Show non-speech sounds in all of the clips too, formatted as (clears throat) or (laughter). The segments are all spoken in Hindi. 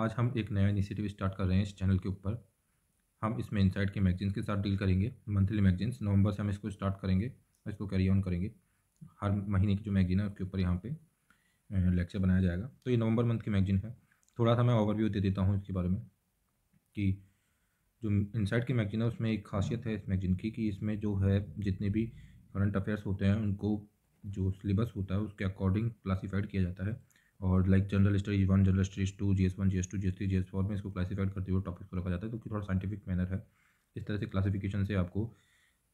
आज हम एक नया इनिशिएटिव स्टार्ट कर रहे हैं इस चैनल के ऊपर हम इसमें इनसाइड के मैगजीन्स के साथ डील करेंगे मंथली मैगजीन्स नवंबर से हम इसको स्टार्ट करेंगे इसको कैरी ऑन करेंगे हर महीने की जो मैगजीन है उसके ऊपर यहाँ पे लेक्चर बनाया जाएगा तो ये नवंबर मंथ की मैगजीन है थोड़ा सा मैं ओवरव्यू दे देता हूँ इसके बारे में कि जो इनसाइड की मैगजीन है उसमें एक खासियत है इस मैगजीन की कि इसमें जो है जितने भी करंट अफेयर्स होते हैं उनको जो सिलेबस होता है उसके अकॉर्डिंग क्लासीफाइड किया जाता है और like general studies one general studies two G S one G S two G S three G S four में इसको क्लासीफाइड करते हुए टॉपिक्स को रखा जाता है क्योंकि तो थोड़ा साइंटिफिक मैनर है इस तरह से क्लासिफिकेशन से आपको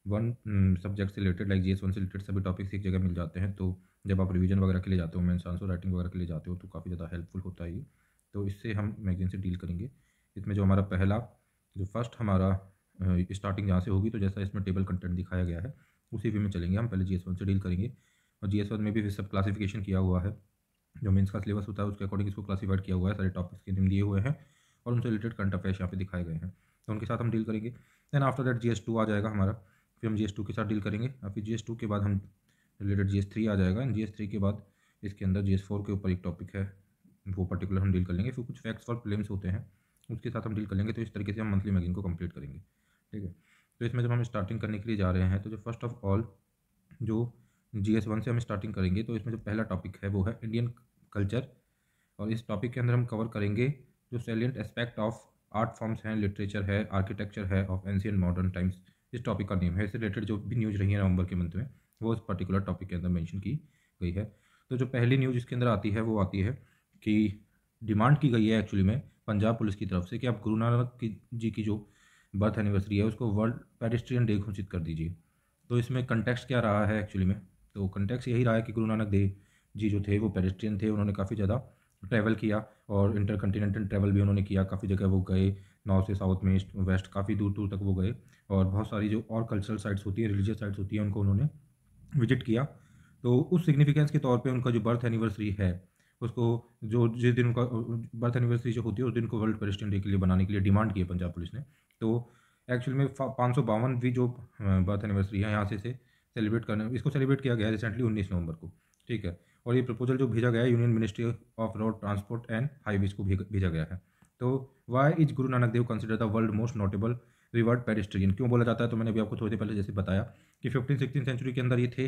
वन सब्जेक्ट mm, से related like G S one से रिलेटेड सभी टॉपिक्स एक जगह मिल जाते हैं तो जब आप रिवीजन वगैरह के लिए जाते हो मेन्स आंसर राइटिंग वगैरह के लिए जाते हो तो काफ़ी ज़्यादा हेल्पफुल होता है ये तो इससे हम मैगजीन से डील करेंगे इसमें जो हमारा पहला जो फर्स्ट हमारा स्टार्टिंग यहाँ से होगी तो जैसा इसमें टेबल कंटेंट दिखाया गया है उसी वे में चलेंगे हम पहले जी एस वन से डील करेंगे और जी एस वन में भी सब क्लासिफिकेशन किया हुआ है जो मेंस का सिलेबस होता है उसके अकॉर्डिंग इसको क्लासीफाइड किया हुआ है सारे टॉपिक्स के नेम दिए हुए हैं और उनसे रिलेटेड करंट अफेयर्स यहाँ पे दिखाए गए हैं तो उनके साथ हम डील करेंगे दैन आफ्टर दैट जी आ जाएगा हमारा फिर हम जी के साथ डील करेंगे और फिर जी के बाद हम रिलेटेड जी आ जाएगा एंड जी के बाद इसके अंदर जी के ऊपर एक टॉपिक है वो पर्टिकुलर हम डील कर लेंगे फिर कुछ फैक्ट्स और प्लेम्स होते हैं उसके साथ हम डील कर लेंगे तो इस तरीके से हम मंथली मैगजीन को कंप्लीट करेंगे ठीक है तो इसमें जब हम स्टार्टिंग करने के लिए जा रहे हैं तो जो फर्स्ट ऑफ ऑल जो जी एस वन से हम स्टार्टिंग करेंगे तो इसमें जो पहला टॉपिक है वो है इंडियन कल्चर और इस टॉपिक के अंदर हम कवर करेंगे जो salient aspect of art forms हैं लिटरेचर है आर्किटेक्चर है ऑफ एंशियन मॉडर्न टाइम्स इस टॉपिक का नेम है इससे रिलेटेड जो भी न्यूज़ रही है नवंबर के मंथ में वो इस पर्टिकुलर टॉपिक के अंदर मैंशन की गई है तो जो पहली न्यूज़ इसके अंदर आती है वो आती है कि डिमांड की गई है एक्चुअली में पंजाब पुलिस की तरफ से कि आप गुरु नानक की जी की जो बर्थ एनिवर्सरी है उसको वर्ल्ड पेडिस्ट्रियन डे घोषित कर दीजिए तो इसमें कंटेक्स्ट क्या रहा है एक्चुअली में तो कंटेक्स यही रहा है कि गुरु नानक देव जी जो थे वो पेडेस्ट्रियन थे उन्होंने काफ़ी ज़्यादा ट्रैवल किया और इंटर ट्रैवल भी उन्होंने किया काफ़ी जगह वो गए नॉर्थ से साउथ में ईस्ट वेस्ट काफ़ी दूर दूर तक वो गए और बहुत सारी जो और कल्चरल साइट्स होती है रिलीजियस साइट्स होती हैं उनको उन्होंने विजिट किया तो उस सिग्निफिकेंस के तौर पे उनका जो बर्थ एनिवर्सरी है उसको जो जिस दिन उनका बर्थ एनिवर्सरी जो होती है उस दिन को वर्ल्ड पेडेस्ट्रियन डे के लिए बनाने के लिए डिमांड किया पंजाब पुलिस ने तो एक्चुअल में पाँच सौ बावनवीं जो बर्थ एनिवर्सरी है यहाँ से से सेलिब्रेट करने इसको सेलिब्रेट किया गया रिसेंटली उन्नीस नवंबर को ठीक है और ये प्रपोजल जो भेजा गया है Union Ministry of Road Transport and Highways को भेजा गया है तो why is Guru Nanak Dev consider the world most notable revered pedestrian क्यों बोला जाता है तो मैंने अभी आपको थोड़ी देर पहले जैसे बताया कि फिफ्टीन सिक्सटीन सेंचुरी के अंदर ये थे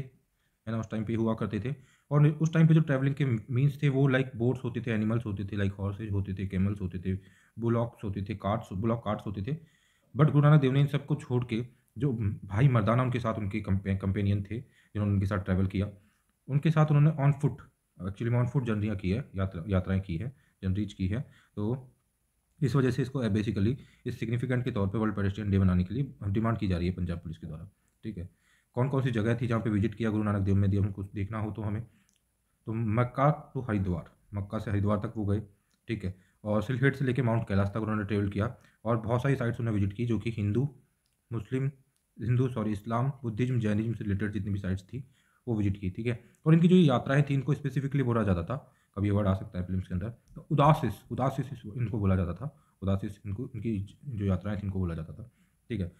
है ना उस टाइम पे हुआ करते थे और उस टाइम पे जो ट्रैवलिंग के मीन्स थे वो लाइक बोट्स होते थे एनिमल्स होते थे लाइक हॉर्सेज होते थे कैमल्स होते थे बुलॉक्स होते थे कार्ड्स बुलॉक कार्ड्स होते थे बट गुरु नानक देव ने इन सबको छोड़ के जो भाई मर्दाना उनके साथ उनके कंपेनियन थे जिन्होंने उनके साथ ट्रैवल किया उनके साथ उन्होंने ऑन फुट एक्चुअली में ऑन फुट जर्नियाँ की है यात्रा यात्राएँ की है जर्नीज की है तो इस वजह से इसको बेसिकली इस सिग्निफिकेंट के तौर पर वर्ल्ड पेडेस्ट्रियन डे बनाने के लिए डिमांड की जा रही है पंजाब पुलिस के द्वारा ठीक है कौन कौन सी जगह थी जहाँ पे विजिट किया गुरु नानक देव में दिया उनको देखना हो तो हमें तो मक्का टू हरिद्वार मक्का से हरिद्वार तक वो गए ठीक है और सिलहेट से लेकर माउंट कैलाश तक उन्होंने ट्रेवल किया और बहुत सारी साइट्स उन्होंने विजिट की जो कि हिंदू मुस्लिम हिंदू सॉरी इस्लाम बुद्धिज्म जैनिज्म से रिलेटेड जितनी भी साइट्स थी वो विजिट की ठीक है और इनकी जो यात्राएं थी इनको स्पेसिफिकली बोला जाता था कभी ये वर्ड आ सकता है फिल्म के अंदर तो उदासिस उदासिस इनको बोला जाता था उदासिस इनको इनकी जो यात्राएं थी इनको बोला जाता था ठीक है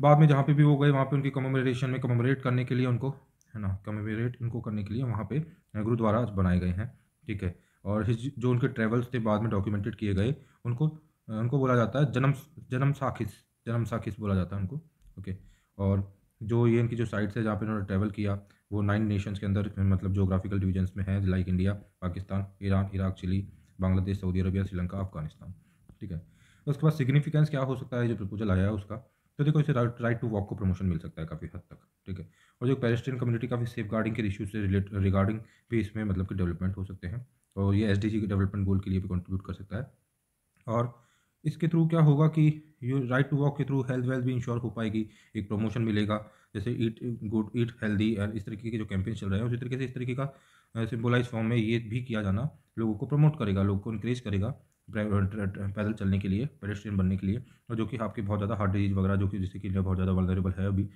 बाद में जहाँ पे भी वो गए वहाँ पे उनकी कमोमरेशन में कमोमरेट करने के लिए उनको है ना कमोमरेट इनको करने के लिए वहाँ पे गुरुद्वारा बनाए गए हैं ठीक है और जो उनके ट्रेवल्स थे बाद में डॉक्यूमेंटेड किए गए उनको उनको बोला जाता है जन्म जन्म साखिस जन्म साखिस बोला जाता है उनको ओके और जो ये इनकी जो साइट्स है जहाँ पे इन्होंने ट्रैवल किया वो नाइन नेशंस के अंदर मतलब जोग्राफिकल डिविजन्स में है like India Pakistan Iran Iraq Chile Bangladesh Saudi Arabia Sri Lanka Afghanistan ठीक है उसके बाद सिग्निफिकेंस क्या हो सकता है जो प्रपोजल आया है उसका तो देखो इसे राइट टू वॉक को प्रमोशन मिल सकता है काफ़ी हद तक ठीक है और जो पेलेस्टीन कम्युनिटी काफ़ी सेफ गार्डिंग के इशू से रिलेट रिगार्डिंग भी इसमें मतलब कि डेवलपमेंट हो सकते हैं और ये एस के डेवलपमेंट गोल के लिए भी कंट्रीब्यूट कर सकता है और इसके थ्रू क्या होगा कि यू राइट टू वॉक के थ्रू हेल्थ वेल्थ भी इंश्योर हो पाएगी एक प्रमोशन मिलेगा जैसे eat good eat healthy and इस तरीके के जो कैंपेन चल रहे हैं उसी तरीके से इस तरीके का सिम्बोलाइज फॉर्म में ये भी किया जाना लोगों को प्रमोट करेगा लोगों को इंक्रेज करेगा पैदल चलने के लिए पेडेस्ट्रियन बनने के लिए और जो कि आपके बहुत ज़्यादा हार्ट डिजीज़ वगैरह जो कि जिससे कि बहुत ज़्यादा वर्नरेबल है अभी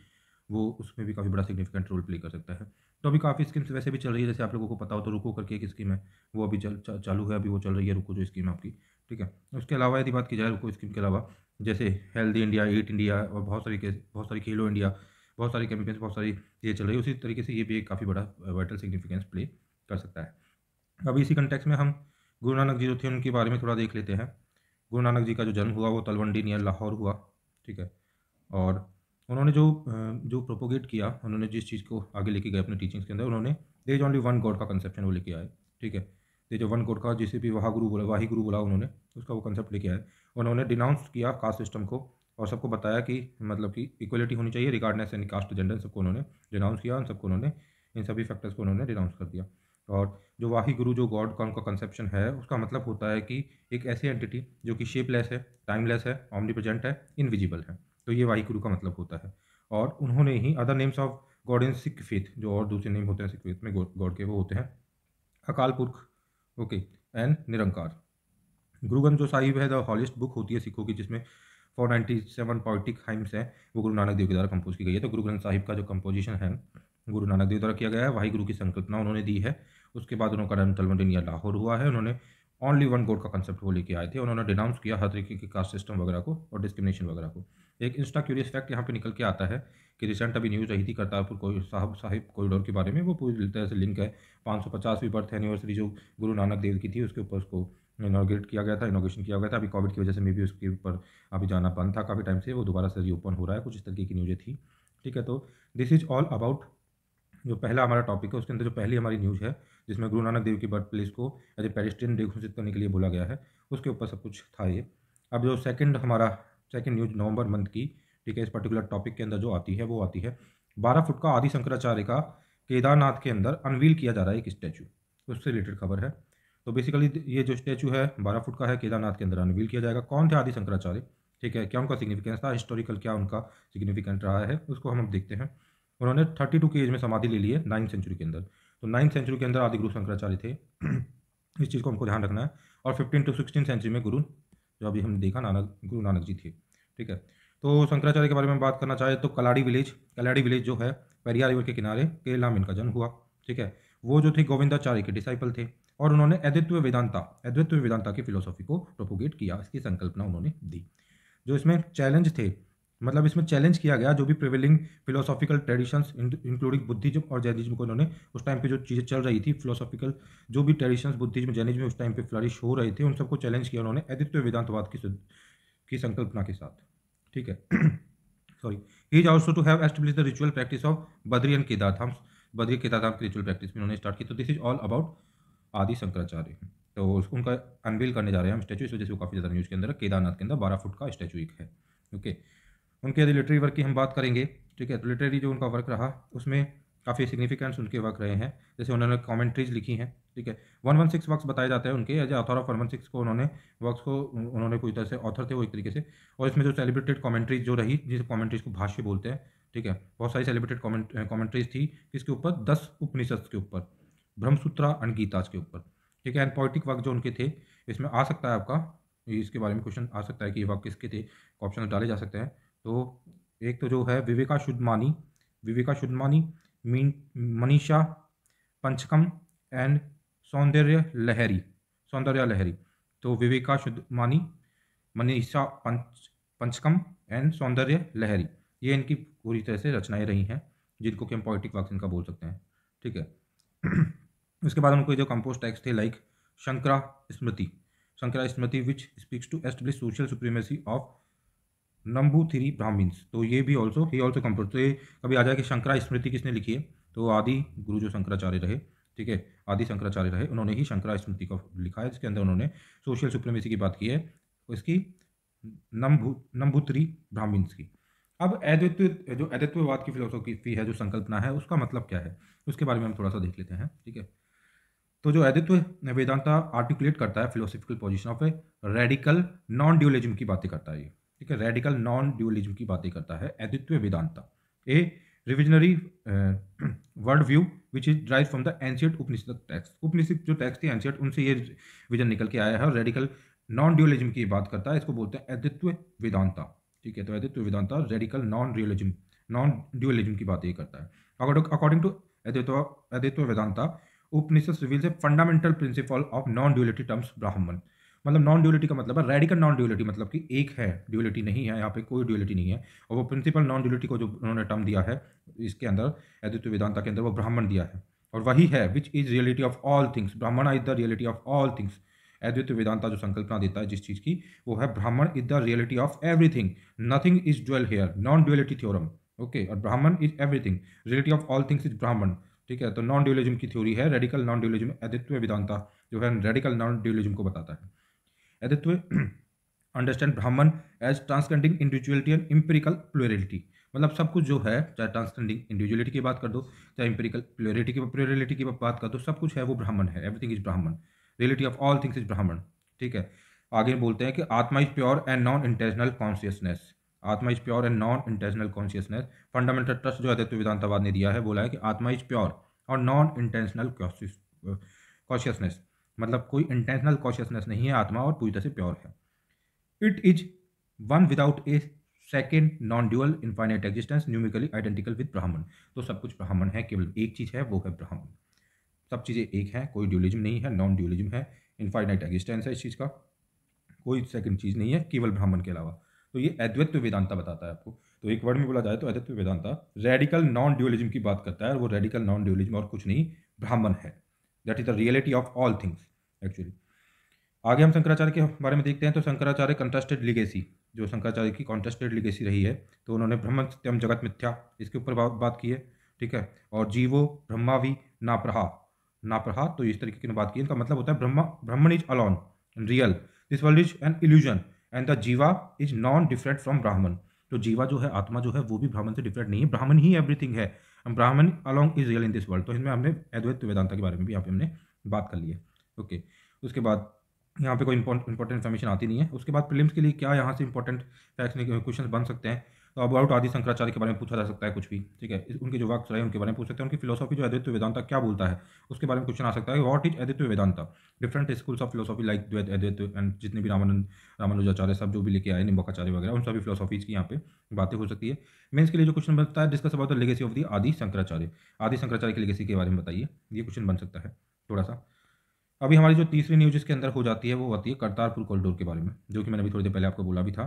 वो उसमें भी काफ़ी बड़ा सिग्निफिकेंट रोल प्ले कर सकता है तो अभी काफ़ी स्कीम्स वैसे भी चल रही है जैसे आप लोगों को पता हो तो रुको करके एक स्कीम है वो अभी चल चा, चालू है अभी वो चल रही है रुको जो स्कीम आपकी ठीक है उसके अलावा यदि बात की जाए रुको स्कीम के अलावा जैसे हेल्दी इंडिया ईट इंडिया और बहुत सारी बहुत सारी खेलो इंडिया बहुत सारी कैंपेन्स बहुत सारी ये चल रही है उसी तरीके से ये भी एक काफ़ी बड़ा वाइटल सिग्निफिकेंस प्ले कर सकता है अब इसी कंटेक्स में हम गुरु नानक जी जो थे उनके बारे में थोड़ा देख लेते हैं गुरु नानक जी का जो जन्म हुआ वो तलवंडी नियर लाहौर हुआ ठीक है और उन्होंने जो जो प्रोपोगेट किया उन्होंने जिस चीज़ को आगे लेके गए अपने टीचिंग्स के अंदर उन्होंने there is only one God का कंसेप्शन वो लेके आए ठीक है दे जो वन गॉड का जिसे भी वहा गुरु बोला वाही गुरु बोला उन्होंने उसका वो कंसेप्ट लेके आए उन्होंने डिनाउंस किया कास्ट सिस्टम को और सबको बताया कि मतलब कि इक्वलिटी होनी चाहिए रिगार्डनेस एंड कास्ट जेंडर सबको उन्होंने डिनाउंस किया उन सबको उन्होंने इन सभी फैक्टर्स को उन्होंने डिनाउंस कर दिया और जो वाही गुरु जो गॉड का उनका कंसेप्शन है उसका मतलब होता है कि एक ऐसी एंटिटी जो कि शेपलेस है टाइमलेस है ऑमनी है इनविजिबल है तो ये वाहिगुरु का मतलब होता है और उन्होंने ही other names of God in Sikh faith जो और दूसरे नेम होते हैं सिख फेथ में गॉड के वो होते हैं अकाल पुरख ओके एंड निरंकार गुरु ग्रंथ जो साहिब है द हॉलिस्ट बुक होती है सिखों की जिसमें four ninety seven poetic hymns हैं वो गुरु नानक देव के द्वारा कंपोज की गई है तो गुरु ग्रंथ साहिब का जो कंपोजिशन है गुरु नानक देव द्वारा किया गया है वाहिगुरु गुरु की संकल्पना उन्होंने दी है उसके बाद उनका रन तलवंडिन या लाहौर हुआ है उन्होंने ओनली वन गोड का कंसेप्ट वो लेके आए थे उन्होंने डिनाउंस किया हर तरीके के कास्ट सिस्टम वगैरह को और डिस्क्रिमिनेशन वगैरह को एक इंस्टा क्यूरियस फैक्ट यहाँ पे निकल के आता है कि रिसेंट अभी न्यूज़ आई थी करतारपुर साहब साहिब कॉरिडोर के बारे में वो पूरी तरह से लिंक है पाँच सौ पचासवीं बर्थ एनिवर्सरी जो गुरु नानक देव की थी उसके ऊपर उसको इनोग्रेट किया गया था इनोग्रेशन किया गया था अभी कोविड की वजह से मे भी उसके ऊपर अभी जाना बंद था काफ़ी टाइम से वो दोबारा से रीओपन हो रहा है कुछ इस तरीके की न्यूज़ें थी ठीक है तो दिस इज़ ऑल अबाउट जो पहला हमारा टॉपिक है उसके अंदर जो पहली हमारी न्यूज़ है जिसमें गुरु नानक देव की बर्थ प्लेस को एज ए पेरिस्ट्रियन डे घोषित करने के लिए बोला गया है उसके ऊपर सब कुछ था ये अब जो सेकंड हमारा सेकेंड न्यूज नवंबर मंथ की ठीक है इस पर्टिकुलर टॉपिक के अंदर जो आती है वो आती है बारह फुट का आदि शंकराचार्य का केदारनाथ के अंदर अनवील किया जा रहा है एक स्टैचू उससे रिलेटेड खबर है तो बेसिकली ये जो स्टैचू है बारह फुट का है केदारनाथ के अंदर अनवील किया जाएगा कौन थे आदि शंकराचार्य ठीक है क्या उनका सिग्निफिकेंस था हिस्टोरिकल क्या उनका सिग्निफिकेंट रहा है उसको हम अब देखते हैं उन्होंने थर्टी टू की एज में समाधि ले ली है नाइन्थ सेंचुरी के अंदर तो नाइन्थ सेंचुरी के अंदर आदि गुरु शंकराचार्य थे (clears throat) इस चीज़ को हमको ध्यान रखना है और फिफ्टीन टू सिक्सटीन सेंचुरी में गुरु जो अभी हमने देखा नानक गुरु नानक जी थे ठीक है तो शंकराचार्य के बारे में बात करना चाहे तो कलाड़ी विलेज कलाड़ी विलेज जो है पेरिया रिवर के किनारे केरला में इनका जन्म हुआ ठीक है वो जो थे गोविंदाचार्य के डिसाइपल थे और उन्होंने अद्वित्व वेदांता अद्वित्व वेदांता की फिलोसॉफी को प्रोपोगेट किया इसकी संकल्पना उन्होंने दी जो इसमें चैलेंज थे मतलब इसमें चैलेंज किया गया जो भी prevailing philosophical traditions including Buddhism और जैनिज्म को इन्होंने उस टाइम पे जो चीज़ें चल रही थी फिलोसॉफिकल जो भी ट्रेडिशंस बुद्धिज्म जैनिज्म उस टाइम पे फ्लरिश हो रहे थे उन सबको चैलेंज किया उन्होंने आदित्य वेदांतवाद की की संकल्पना के साथ ठीक है sorry he is also to have establish the ritual practice of Badri and Kedardham Badri Kedardham की रिचुअल प्रैक्टिस में उन्होंने स्टार्ट की तो दिस इज ऑल अबाउट आदि शंकराचार्य तो उनका अनवील करने जा रहे हैं हम स्टैचू इस वजह से वो काफ़ी ज़्यादा न्यूज़ के अंदर केदारनाथ के अंदर बारह फुट का स्टैचू एक है ओके okay. उनके यदि लिटरेरी वर्क की हम बात करेंगे ठीक है तो लिटरेरी जो उनका वर्क रहा उसमें काफ़ी सिग्निफिकेंस उनके वर्क रहे हैं जैसे उन्होंने कॉमेंट्रीज लिखी हैं ठीक है वन वन सिक्स वर्क्स बताए जाते हैं उनके as a author of one one six को उन्होंने वर्क्स को उन्होंने कोई तरह से ऑथर थे वो एक तरीके से और इसमें जो सेलिब्रेटेड कॉमेंट्रीज जो रही जिस कॉमेंट्रीज को भाष्य बोलते हैं ठीक है बहुत सारी सेलिब्रेटेड कॉमेंट्रीज थी किसके ऊपर दस उपनिषद के ऊपर ब्रह्मसूत्रा एंड गीताज के ऊपर ठीक है एंड पोइटिक वर्क जो उनके थे इसमें आ सकता है आपका इसके बारे में क्वेश्चन आ सकता है कि ये वर्क किसके थे ऑप्शन डाले जा सकते हैं तो एक तो जो है Vivekachudamani Vivekachudamani mean Manisha Panchakam and Saundarya Lahari Saundarya Lahari तो विवेका शुद्धमानी मनीषा पंच पंचकम एंड सौंदर्य लहरी ये इनकी पूरी तरह से रचनाएं रही हैं जिनको कि हम पॉलिटिक वर्क इनका बोल सकते हैं ठीक है (clears throat) उसके बाद उनको जो कंपोज टेक्स्ट थे like Shankara Smriti Shankara Smriti which speaks to establish social supremacy of Nambudiri Brahmins तो ये भी ऑल्सो ही ऑल्सो कम्पोज तो ये कभी आ जाए कि शंकरा स्मृति किसने लिखी है तो आदि गुरु जो शंकराचार्य रहे ठीक है आदि शंकराचार्य रहे उन्होंने ही शंकरा स्मृति को लिखा है जिसके अंदर उन्होंने सोशल सुप्रीमेसी की बात की है इसकी नंबू थ्री ब्राह्मीन्स की अब अद्वित्व जो अद्वित्ववाद की फिलोसॉफी है जो संकल्पना है उसका मतलब क्या है उसके बारे में हम थोड़ा सा देख लेते हैं ठीक है तो जो अद्वित्व वेदांता आर्टिकुलेट करता है philosophical position of a radical non dualism की बातें करता है ये ठीक है रेडिकल नॉन ड्यूलिज्म की बातें करता है Advaita Vedanta a revisionary world view which is drive from the ancient Upanishad text Upanishad जो टेक्स्ट थे एंशियट उनसे ये विजन निकल के आया है और रेडिकल नॉन ड्यूलिज्म की बात करता है इसको बोलते हैं अद्वित्व वेदांता ठीक है तो Advaita Vedanta radical non realism non dualism की बात ये करता है according to Advaita Advaita Vedanta Upanishad reveals a fundamental principle of non duality terms Brahman मतलब नॉन ड्यूलिटी का मतलब है रेडिकल नॉन ड्यूलिटी मतलब कि एक है ड्यूलिटी नहीं है यहाँ पे कोई ड्यूलिटी नहीं है और वो प्रिंसिपल नॉन ड्यूलिटी को जो उन्होंने टर्म दिया है इसके अंदर अद्वित वेदांता के अंदर वो ब्राह्मण दिया है और वही है which is reality of all things Brahman is the reality of all things Advaita Vedanta जो संकल्पना देता है जिस चीज़ की वो है Brahman is the reality of everything nothing is dwell here non duality theorem okay और Brahman is everything reality of all things is Brahman ठीक है तो नॉन ड्यूलिज्म की थ्योरी है radical non dualism Advaita Vedanta जो है रेडिकल नॉन ड्यूलिज्म को बताता है Advaita understand Brahman as transcending individuality and empirical plurality मतलब सब कुछ जो है चाहे ट्रांसकेंडिंग इंडिविजुअलिटी की बात कर दो चाहे इंपेरिकल प्लोरिटी की प्लोरिटी की बात कर दो सब कुछ है वो ब्राह्मण है everything is Brahman reality of all things is Brahman ठीक है आगे बोलते हैं कि atma is pure and non intentional consciousness atma is pure and non intentional consciousness fundamental truth जो अद्वैत वेदांतवाद ने दिया है बोला है कि आत्मा इज प्योर और नॉन इंटेंशनल कॉन्शियसनेस मतलब कोई इंटेंशनल कॉशियसनेस नहीं है आत्मा और पूरी तरह से प्योर है it is one without a second non dual infinite existence numerically identical with Brahman तो सब कुछ ब्राह्मण है केवल एक चीज़ है वो है ब्राह्मण सब चीज़ें एक हैं कोई ड्यूलिज्म नहीं है नॉन ड्यूलिज्म है इन्फाइनाइट एग्जिस्टेंस है इस चीज़ का कोई सेकंड चीज़ नहीं है केवल ब्राह्मण के अलावा तो ये अद्वैत वेदांता बताता है आपको तो एक वर्ड में बोला जाए तो Advaita Vedanta radical non dualism की बात करता है और वो रेडिकल नॉन ड्यूलिज्म और कुछ नहीं ब्राह्मण है that is the reality of all things actually आगे हम शंकराचार्य के बारे में देखते हैं तो शंकराचार्य कंटेस्टेड लिगेसी जो शंकराचार्य की कॉन्टेस्टेड लिगेसी रही है तो उन्होंने ब्रह्म सत्यम जगत मिथ्या इसके ऊपर बात की है ठीक है और जीवो ब्रह्मावी नाप्रहा नाप्रहा तो इस तरीके की बात की इनका मतलब होता है Brahma Brahman is alone real this world is an illusion and the jiva is non different from Brahman तो जीवा जो है आत्मा जो है वो भी ब्राह्मण से डिफरेंट नहीं है ब्राह्मण ही एवरीथिंग है Brahman alone is real in this world तो इसमें हमने अद्वैत वेदांता के बारे में भी यहाँ पे हमने बात कर ली है ओके उसके बाद यहाँ पे कोई इंपॉर्टेंट इंफॉर्मेशन आती नहीं है उसके बाद प्रीलिम्स के लिए क्या यहाँ से इंपॉर्टेंट फैक्ट्स क्वेश्चन बन सकते हैं तो अबाउट आदि शंकराचार्य के बारे में पूछा जा सकता है कुछ भी ठीक है उनके जो वक्त रहे उनके बारे में पूछ सकते हैं उनकी फिलोसॉफी जो अद्वैत वेदांता क्या बोलता है उसके बारे में क्वेश्चन आ सकता है what is Advaita Vedanta different schools of philosophy like Dvaita Advaita and जितने भी रामानंद रामानुजाचार्य सब जो भी लेके आए निम्बकाचार्य वगैरह उन सभी फिलोसॉफीज की यहाँ पे बातें हो सकती है मेन्स के लिए जो क्वेश्चन बनता है discuss about the legacy of the Adi Shankaracharya आदि शंकराचार्य की लेगेसी के बारे में बताइए ये क्वेश्चन बन सकता है थोड़ा सा अभी हमारी जो तीसरी न्यूज इसके अंदर हो जाती है वो आती है करतारपुर कॉरिडोर के बारे में जो कि मैंने अभी थोड़ी देर पहले आपको बोला भी था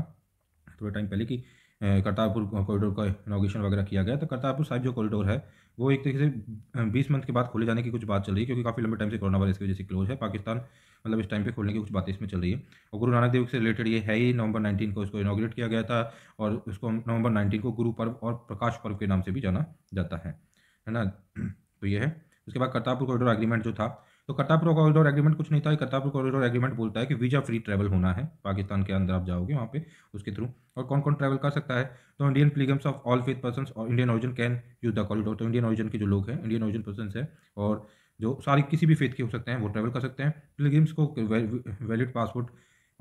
थोड़े टाइम पहले कि करतारपुर कॉरिडोर का इनोगेशन वगैरह किया गया तो करतारपुर साहिब जो कॉरिडोर है वो एक तरीके से बीस मंथ के बाद खोले जाने की कुछ बात चल रही है क्योंकि काफ़ी लंबे टाइम से कोरोना वायरस की वजह से क्लोज है पाकिस्तान मतलब इस टाइम पे खोलने की कुछ बातें इसमें चल रही है और गुरु नानक देव से रिलेटेड ये है ही नवंबर नाइनटीन को इसको इनाग्रेट किया गया था और उसको नवंबर नाइन्टीन को गुरु पर्व और प्रकाश पर्व के नाम से भी जाना जाता है है ना तो ये है उसके बाद करतारपुर कॉरिडोर एग्रीमेंट जो था तो करतारपुर कॉरिडोर एग्रीमेंट कुछ नहीं था करतारपुर कॉरिडोर एग्रीमेंट बोलता है कि वीज़ा फ्री ट्रैवल होना है पाकिस्तान के अंदर आप जाओगे वहाँ पे उसके थ्रू और कौन कौन ट्रैवल कर सकता है तो Indian pilgrims of all faith person और Indian origin can use the corridor तो इंडियन ऑरिजन के जो लोग हैं इंडियन ऑरिजन पर्सन है और जो सारी किसी भी फेथ के हो सकते हैं वो ट्रैवल कर सकते हैं प्लीगम्स को valid passport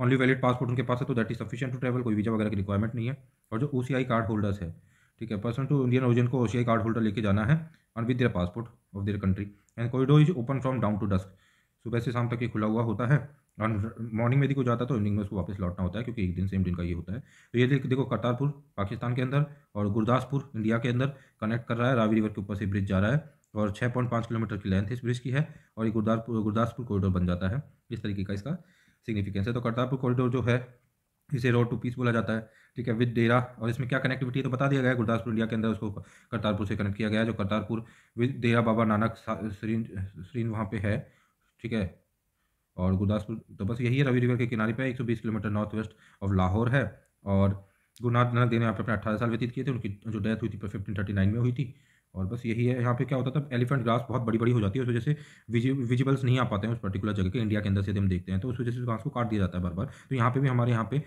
only valid passport उनके पास है तो that is sufficient to travel कोई वीज़ा वगैरह की रिक्वायरमेंट नहीं है और जो ओ कार्ड होल्डर्स है ठीक है पर्सन टू इंडियन ओरिजन को ओ कार्ड होल्डर लेके जाना है और with their passport of their country and corridor is open from dawn to dusk सुबह से शाम तक ये खुला हुआ होता है और मॉर्निंग में देखो जाता है तो इवनिंग में उसको वापस लौटना होता है क्योंकि एक दिन सेम दिन का ये होता है तो ये देखो करतारपुर पाकिस्तान के अंदर और गुरदासपुर इंडिया के अंदर कनेक्ट कर रहा है रावी रिवर के ऊपर से ब्रिज जा रहा है और छः पॉइंट पाँच किलोमीटर की लेंथ इस ब्रिज की है और ये गुरदासपुर गुरदासपुर कॉरिडोर बन जाता है इस तरीके का इसका सिग्निफिकेंस है तो करतारपुर कॉरिडोर जो है इसे रोड टू पीस बोला जाता है ठीक है विद डेरा और इसमें क्या कनेक्टिविटी है तो बता दिया गया है गुरदासपुर इंडिया के अंदर उसको करतारपुर से कनेक्ट किया गया जो करतारपुर विद डेरा बाबा नानक सरीन सरीन वहाँ पे है ठीक है और गुरदासपुर तो बस यही है रवि रिवर के किनारे पे 120 kilometre north west of Lahore है और गुरुनाथ नानक देव ने यहाँ पर अपने अट्ठारह साल व्यतीत किए थे उनकी जो डेथ हुई थी फिफ्टीन थर्टी नाइन में हुई थी और बस यही है यहाँ पे क्या होता था एलिफेंट ग्रास बहुत बड़ी बड़ी हो जाती है उस वजह से विजिबल्स नहीं आ पाते हैं उस पर्टिकुलर जगह के इंडिया के अंदर से यदि हम देखते हैं तो उस वजह से घास को काट दिया जाता है बार बार तो यहाँ पे भी हमारे यहाँ पे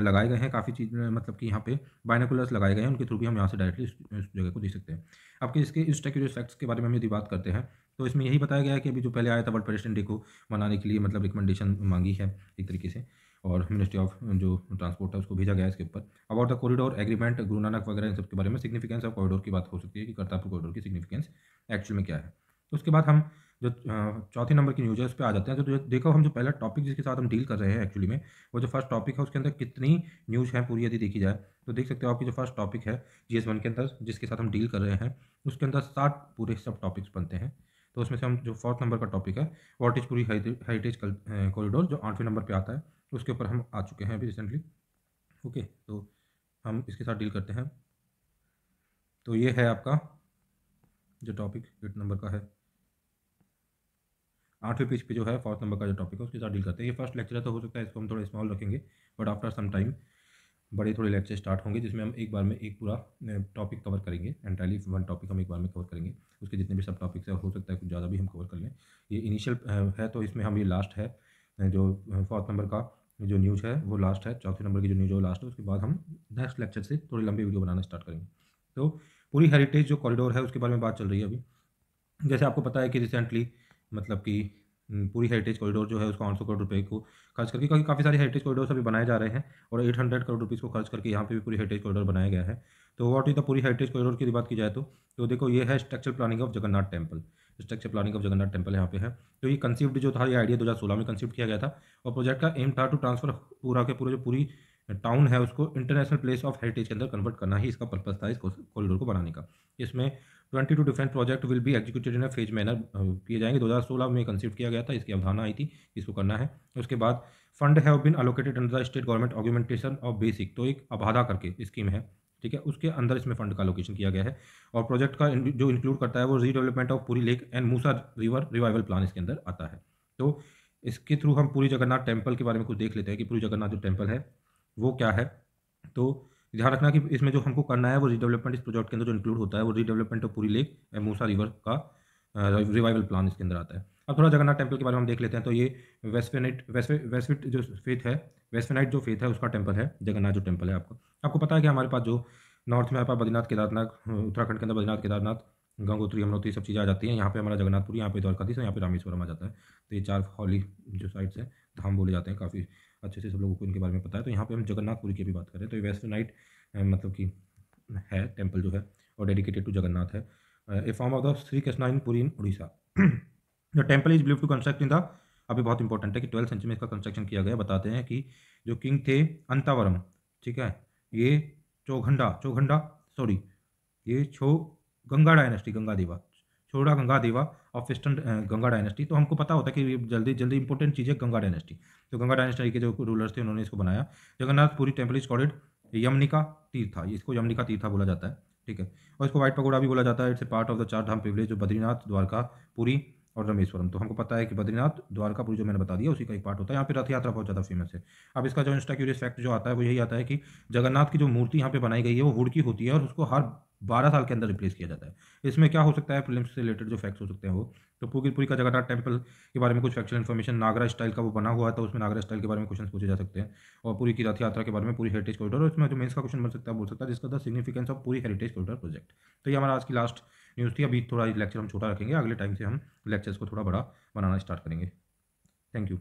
लगाए गए हैं काफ़ी चीज़ मतलब कि यहाँ पे बाइनाकुलर्स लगाए गए हैं उनके थ्रू भी हम यहाँ से डायरेक्टली उस जगह को देख सकते हैं अब इसके इस फैक्ट्स के बारे में हम यदि बात करते हैं तो इसमें यही बताया गया है कि अभी जो पहले आया था वर्ल्ड प्रेसिडेंट डे को मनाने के लिए मतलब रिकमेंडेशन मांगी है एक तरीके से और मिनिस्ट्री ऑफ जो ट्रांसपोर्ट है उसको भेजा गया है इसके ऊपर अबाउट द कॉरिडोर एग्रीमेंट गुरु नानक वगैरह इन सब के बारे में सिग्निफिकेंस ऑफ कॉरिडोर की बात हो सकती है कि करतारपुर कॉरिडोर की सिग्निफिकेंस एक्चुअल में क्या है तो उसके बाद हम जो चौथे नंबर की न्यूज है उस पर आ जाते हैं तो देखो हम जो पहला टॉपिक जिसके साथ हम डील कर रहे हैं एक्चुअली में वो जो फर्स्ट टॉपिक है उसके अंदर कितनी न्यूज़ है पूरी यदि देखी जाए तो देख सकते हो आपकी जो फर्स्ट टॉपिक है जी एस वन के अंदर जिसके साथ हम डील कर रहे हैं उसके अंदर सात पूरे सब टॉपिक्स बनते हैं तो उसमें से हम जो फोर्थ नंबर का टॉपिक है what is Puri heritage corridor जो आठवें नंबर पर आता है उसके ऊपर हम आ चुके हैं अभी रिसेंटली ओके तो हम इसके साथ डील करते हैं तो ये है आपका जो टॉपिक एट नंबर का है आठवें पेज पे जो है फोर्थ नंबर का जो टॉपिक है उसके साथ डील करते हैं ये फर्स्ट लेक्चर तो हो सकता है इसको हम थोड़ा स्मॉल रखेंगे बट आफ्टर सम टाइम बड़े थोड़े लेक्चर स्टार्ट होंगे जिसमें हम एक बार में एक पूरा टॉपिक कवर करेंगे एंटायरली वन टॉपिक हम एक बार में कवर करेंगे उसके जितने भी सब टॉपिक्स हैं हो सकता है कुछ ज़्यादा भी हम कवर कर लें ये इनिशियल है तो इसमें हम ये लास्ट है जो फोर्थ नंबर का जो न्यूज़ है वो लास्ट है चौथे नंबर की जो न्यूज़ है वो लास्ट है उसके बाद हम नेक्स्ट लेक्चर से थोड़ी लंबी वीडियो बनाना स्टार्ट करेंगे तो पूरी हेरिटेज जो कॉरिडोर है उसके बारे में बात चल रही है अभी जैसे आपको पता है कि रिसेंटली मतलब कि हम्म, पूरी हेरिटेज कॉरिडोर जो है उसको आठ सौ करोड़ रुपए को खर्च करके क्योंकि काफ़ी सारे हेरिटेज कॉरिडोर अभी बनाए जा रहे हैं और एट हंड्रेड करोड़ रुपीज़ को खर्च करके यहाँ पे भी पूरी हेरिटेज कॉरिडोर बनाया गया है तो what is the Puri heritage corridor की बात की जाए तो, तो देखो ये है structure planning of Jagannath temple structure planning of Jagannath temple यहाँ पे है तो ये कंसीव्ड जो था ये आइडिया सोलह में कंसीव किया गया था और प्रोजेक्ट का एम था टू ट्रांसफर पूरा के पूरे जो पूरी टाउन है उसको इंटरनेशनल प्लेस ऑफ हेरिटेज के अंदर कन्वर्ट करना ही इसका पर्पज था इस कॉरिडोर को बनाने का इसमें twenty two different project will be executed in phase manner किए जाएंगे दो हजार सोलह में कंसिप्ट किया गया था इसकी अवधारणा आई थी इसको करना है उसके बाद fund have been allocated under the state government augmentation of basic तो एक अबाधा करके स्कीम है ठीक है उसके अंदर इसमें फंड का लोकेशन किया गया है और प्रोजेक्ट का जो इंक्लूड करता है वो redevelopment of Puri lake and Musa river revival plan इसके अंदर आता है तो इसके थ्रू हम पूरी जगन्नाथ टेम्पल के बारे में कुछ देख लेते हैं कि पूरी जगन्नाथ जो टेम्पल है वो क्या है तो ध्यान रखना कि इसमें जो हमको करना है वो रीडेवलपमेंट इस प्रोजेक्ट के अंदर जो इंक्लूड होता है वो redevelopment of Puri lake and Musa river का रिवाइवल प्लान इसके अंदर आता है अब थोड़ा जगन्नाथ टेम्पल के बारे में हम देख लेते हैं तो ये वेस्टफेनाइट वेस्टफिट जो फेथ है वेस्टफेनाइट जो फेथ है उसका टेम्पल है जगन्नाथ जो टेम्पल है आपका आपको पता है कि हमारे पास जो नॉर्थ में हमारे पास बद्रीनाथ केदारनाथ उत्तराखंड के अंदर बद्रीनाथ केदारनाथ गंगोत्री यमुनोत्री सब चीज़ें आ जाती हैं यहाँ पे हमारा जगन्नाथपुरी यहाँ पे द्वारकाधीश तो यहाँ पे रामेश्वरम आ जाता है तो ये चार हॉली जो साइड्स हैं धाम बोले जाते हैं काफ़ी अच्छे से सब लोगों को इनके बारे में पता है तो यहाँ पे हम जगन्नाथपुरी की भी बात करें तो ये वेस्ट नाइट मतलब कि है टेम्पल जो है और डेडिकेटेड टू जगन्नाथ है a form of the Shri Krishna in Puri in Orissa the temple is believe to construct in the अभी बहुत इंपॉर्टेंट है कि ट्वेल्थ सेंचुरी में इसका कंस्ट्रक्शन किया गया बताते हैं कि जो किंग थे अंतावरम ठीक है ये चौघंडा चौघंडा सॉरी ये छो गंगा डायनेस्टी गंगा देवा छोड़ा गंगा देवा ऑफ वेस्टर्न गंगा डायनेस्टी तो हमको पता होता है कि जल्दी जल्दी इंपॉर्टेंट चीज़ है गंगा डायनेस्टी तो गंगा डायनेस्टी के जो रूलर्स थे उन्होंने इसको बनाया Jagannathpuri temple is called Yamanika Tirtha इसको यमनिका तीर्था बोला जाता है ठीक है और इसको व्हाइट पकौड़ा भी बोला जाता है it's a part of the Char Dham पिवलेज जो बद्रीनाथ द्वारका पूरी और रमेश्वरम तो हमको पता है कि बद्रीनाथ द्वारकापुरी जो मैंने बता दिया उसी का एक पार्ट होता है यहाँ पे रथ यात्रा बहुत ज़्यादा फेमस है अब इसका जो इंस्टा क्यूरियस फैक्ट जो आता है वो यही आता है कि जगन्नाथ की जो मूर्ति यहाँ पे बनाई गई है वो हुड़की होती है और उसको हर बारह साल के अंदर रिप्लेस किया जाता है इसमें क्या हो सकता है फिल्म से रिलेटेड जो फैक्ट्स हो सकते हैं वो तो पुगीरपुरी का जगन्नाथ टेम्पल के बारे में कुछ फैक्चुअल इन्फॉर्मेशन नागरा स्टाइल का वो बना हुआ था तो उसमें नागरा स्टाइल के बारे में क्वेश्चन पूछे जा सकते हैं और पूरी की रथ यात्रा के बारे में पूरी हेरिटेज कॉरिडोर उसमें जो मेन्स का क्वेश्चन बन सकता है बोल सकता है जिसका the significance of Puri heritage corridor project तो ये हमारा आज की लास्ट यूनिवर्सिटी अभी थोड़ा लेक्चर हम छोटा रखेंगे अगले टाइम से हम लेक्चर्स को थोड़ा बड़ा बनाना स्टार्ट करेंगे थैंक यू